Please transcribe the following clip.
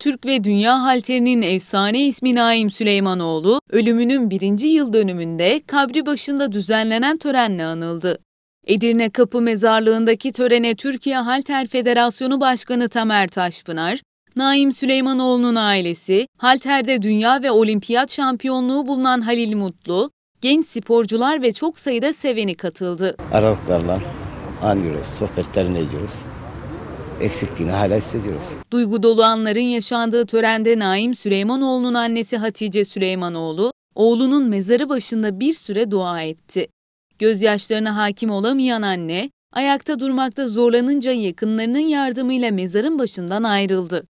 Türk ve dünya halterinin efsane ismi Naim Süleymanoğlu, ölümünün birinci yıl dönümünde kabri başında düzenlenen törenle anıldı. Edirne Kapı Mezarlığı'ndaki törene Türkiye Halter Federasyonu Başkanı Tamer Taşpınar, Naim Süleymanoğlu'nun ailesi, halterde dünya ve olimpiyat şampiyonluğu bulunan Halil Mutlu, genç sporcular ve çok sayıda seveni katıldı. Aralıklarla anıyoruz, sohbetlerini ediyoruz eksikliğini hala hissediyoruz. Duygu dolu anların yaşandığı törende Naim Süleymanoğlu'nun annesi Hatice Süleymanoğlu, oğlunun mezarı başında bir süre dua etti. Gözyaşlarına hakim olamayan anne, ayakta durmakta zorlanınca yakınlarının yardımıyla mezarın başından ayrıldı.